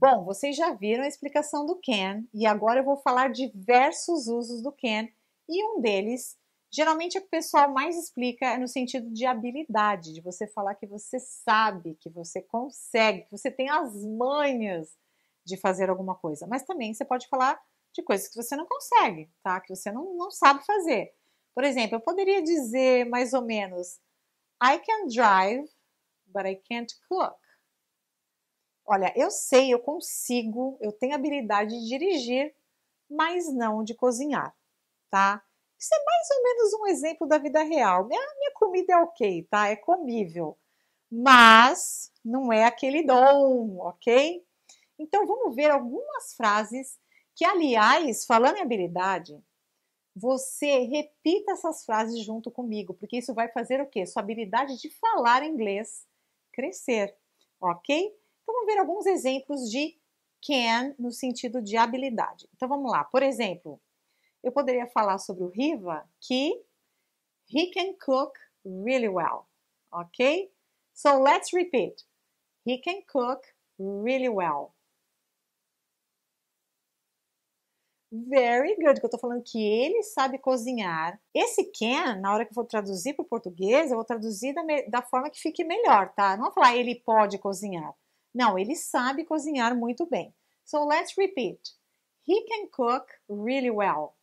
Bom, vocês já viram a explicação do can e agora eu vou falar diversos usos do can e um deles, geralmente é que o pessoal mais explica é no sentido de habilidade, de você falar que você sabe, que você consegue, que você tem as manhas de fazer alguma coisa. Mas também você pode falar de coisas que você não consegue, tá? Que você não, não sabe fazer. Por exemplo, eu poderia dizer mais ou menos I can drive, but I can't cook. Olha, eu sei, eu consigo, eu tenho habilidade de dirigir, mas não de cozinhar, tá? Isso é mais ou menos um exemplo da vida real. Minha, minha comida é ok, tá? É comível, mas não é aquele dom, ok? Então vamos ver algumas frases que, aliás, falando em habilidade, você repita essas frases junto comigo, porque isso vai fazer o quê? Sua habilidade de falar inglês crescer, ok? Então, vamos ver alguns exemplos de can no sentido de habilidade. Então, vamos lá. Por exemplo, eu poderia falar sobre o Riva que he can cook really well. Ok? So, let's repeat. He can cook really well. Very good, que eu estou falando que ele sabe cozinhar. Esse can, na hora que eu for traduzir para o português, eu vou traduzir da, da, forma que fique melhor, tá? Não vou falar ele pode cozinhar. Não, ele sabe cozinhar muito bem. So let's repeat. He can cook really well.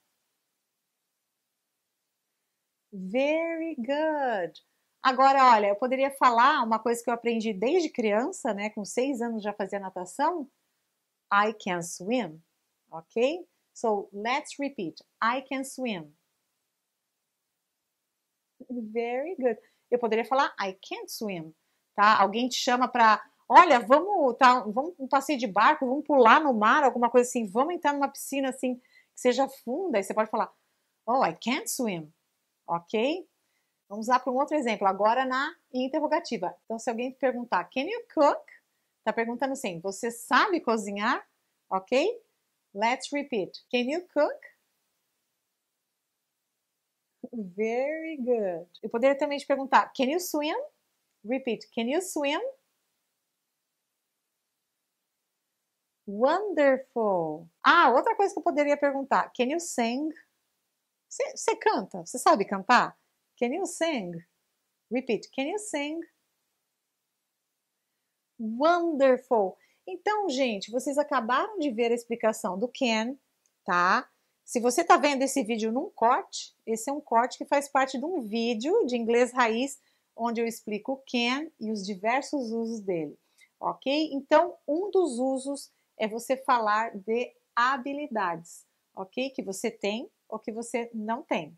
Very good. Agora, olha, eu poderia falar uma coisa que eu aprendi desde criança, né? Com seis anos já fazia natação. I can swim. Ok? So let's repeat. I can swim. Very good. Eu poderia falar I can't swim, tá? Alguém te chama para olha, vamos, tá, vamos um passeio de barco, vamos pular no mar, alguma coisa assim, vamos entrar numa piscina assim, que seja funda, e você pode falar, oh, I can't swim, ok? Vamos lá para um outro exemplo, agora na interrogativa. Então, se alguém perguntar, can you cook? Está perguntando assim, você sabe cozinhar? Ok? Let's repeat. Can you cook? Very good. Eu poderia também te perguntar, can you swim? Repeat, can you swim? Wonderful. Ah, outra coisa que eu poderia perguntar. Can you sing? Você canta? Você sabe cantar? Can you sing? Repeat. Can you sing? Wonderful. Então, gente, vocês acabaram de ver a explicação do can, tá? Se você está vendo esse vídeo num corte, esse é um corte que faz parte de um vídeo de inglês raiz, onde eu explico o can e os diversos usos dele, ok? Então, um dos usos é você falar de habilidades, ok? Que você tem ou que você não tem.